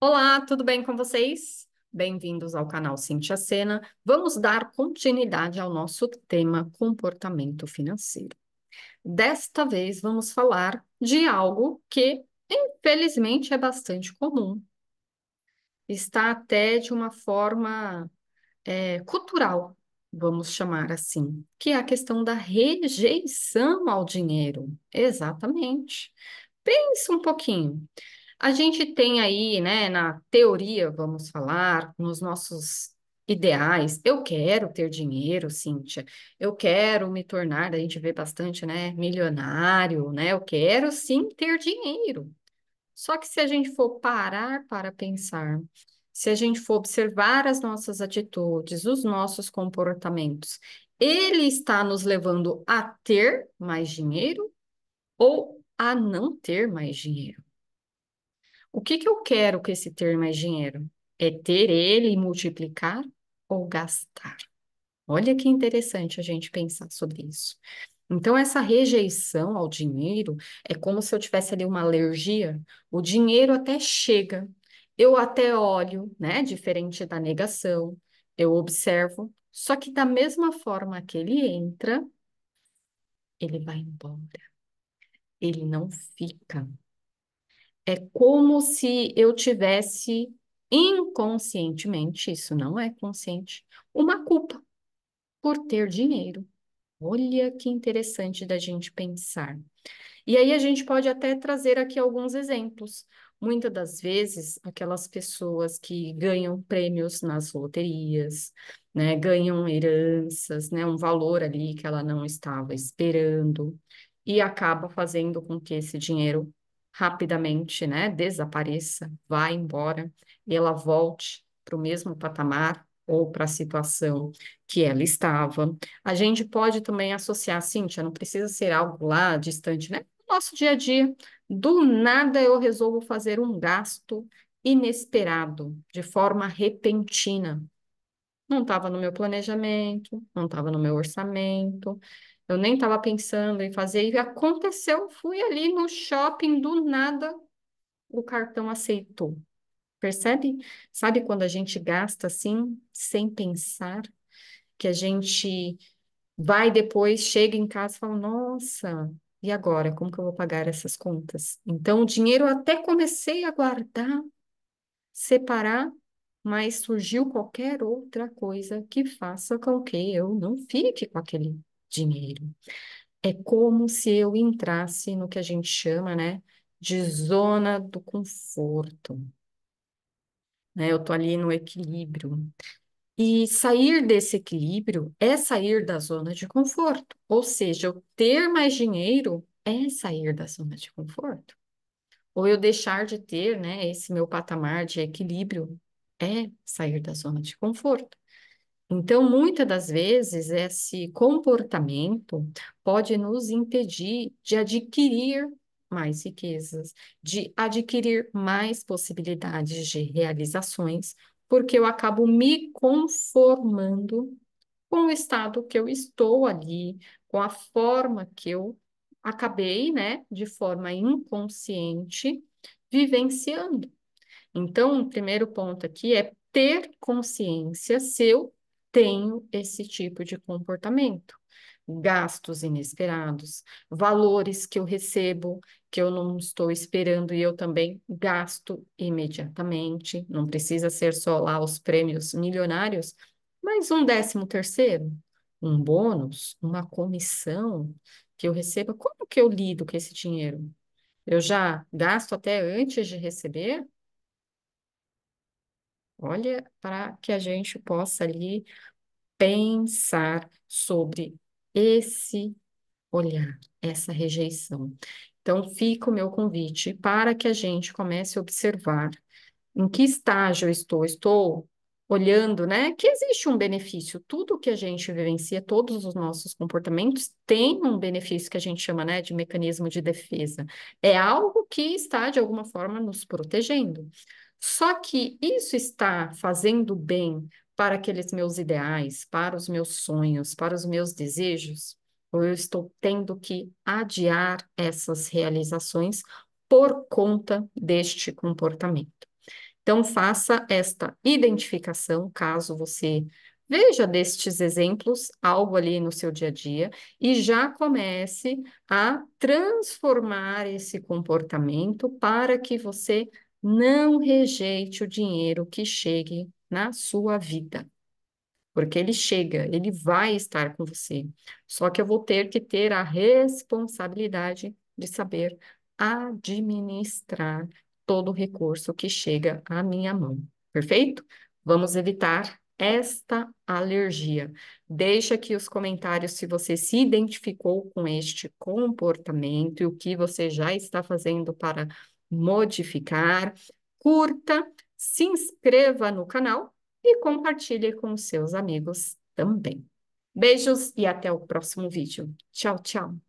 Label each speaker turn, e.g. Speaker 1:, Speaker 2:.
Speaker 1: Olá, tudo bem com vocês? Bem-vindos ao canal Cintia Sena. Vamos dar continuidade ao nosso tema comportamento financeiro. Desta vez vamos falar de algo que, infelizmente, é bastante comum. Está até de uma forma é, cultural, vamos chamar assim, que é a questão da rejeição ao dinheiro. Exatamente. Pensa um pouquinho. A gente tem aí, né, na teoria, vamos falar, nos nossos ideais, eu quero ter dinheiro, Cíntia, eu quero me tornar, a gente vê bastante, né, milionário, né, eu quero sim ter dinheiro. Só que se a gente for parar para pensar, se a gente for observar as nossas atitudes, os nossos comportamentos, ele está nos levando a ter mais dinheiro ou a não ter mais dinheiro? O que, que eu quero com esse termo é dinheiro? É ter ele e multiplicar ou gastar? Olha que interessante a gente pensar sobre isso. Então, essa rejeição ao dinheiro é como se eu tivesse ali uma alergia. O dinheiro até chega, eu até olho, né? Diferente da negação, eu observo. Só que, da mesma forma que ele entra, ele vai embora. Ele não fica. É como se eu tivesse inconscientemente, isso não é consciente, uma culpa por ter dinheiro. Olha que interessante da gente pensar. E aí a gente pode até trazer aqui alguns exemplos. Muitas das vezes, aquelas pessoas que ganham prêmios nas loterias, né, ganham heranças, né, um valor ali que ela não estava esperando, e acaba fazendo com que esse dinheiro rapidamente, né, desapareça, vá embora e ela volte para o mesmo patamar ou para a situação que ela estava. A gente pode também associar, Cíntia, não precisa ser algo lá distante, né? Nosso dia a dia, do nada eu resolvo fazer um gasto inesperado, de forma repentina. Não estava no meu planejamento, não estava no meu orçamento, eu nem estava pensando em fazer. E aconteceu, fui ali no shopping, do nada o cartão aceitou. Percebe? Sabe quando a gente gasta assim, sem pensar, que a gente vai depois, chega em casa e fala: nossa, e agora? Como que eu vou pagar essas contas? Então, o dinheiro eu até comecei a guardar, separar, mas surgiu qualquer outra coisa que faça com que eu não fique com aquele dinheiro. É como se eu entrasse no que a gente chama, né, de zona do conforto. Né? Eu estou ali no equilíbrio. E sair desse equilíbrio é sair da zona de conforto, ou seja, eu ter mais dinheiro é sair da zona de conforto. Ou eu deixar de ter, né, esse meu patamar de equilíbrio é sair da zona de conforto. Então, muitas das vezes, esse comportamento pode nos impedir de adquirir mais riquezas, de adquirir mais possibilidades de realizações, porque eu acabo me conformando com o estado que eu estou ali, com a forma que eu acabei, né, de forma inconsciente, vivenciando. Então, o primeiro ponto aqui é ter consciência se eu tenho esse tipo de comportamento. Gastos inesperados, valores que eu recebo que eu não estou esperando e eu também gasto imediatamente. Não precisa ser só lá os prêmios milionários, mas um décimo terceiro, um bônus, uma comissão que eu receba. Como que eu lido com esse dinheiro? Eu já gasto até antes de receber? Olha, para que a gente possa ali pensar sobre esse olhar, essa rejeição. Então, fica o meu convite para que a gente comece a observar em que estágio eu estou. Estou olhando, né, que existe um benefício. Tudo que a gente vivencia, todos os nossos comportamentos tem um benefício que a gente chama, né, de mecanismo de defesa. É algo que está de alguma forma nos protegendo. Só que isso está fazendo bem para aqueles meus ideais, para os meus sonhos, para os meus desejos? Ou eu estou tendo que adiar essas realizações por conta deste comportamento? Então, faça esta identificação, caso você Veja destes exemplos algo ali no seu dia a dia e já comece a transformar esse comportamento para que você não rejeite o dinheiro que chegue na sua vida. Porque ele chega, ele vai estar com você. Só que eu vou ter que ter a responsabilidade de saber administrar todo o recurso que chega à minha mão. Perfeito? Vamos evitar esta alergia. Deixa aqui os comentários se você se identificou com este comportamento e o que você já está fazendo para modificar, curta, se inscreva no canal e compartilhe com seus amigos também. Beijos e até o próximo vídeo. Tchau, tchau.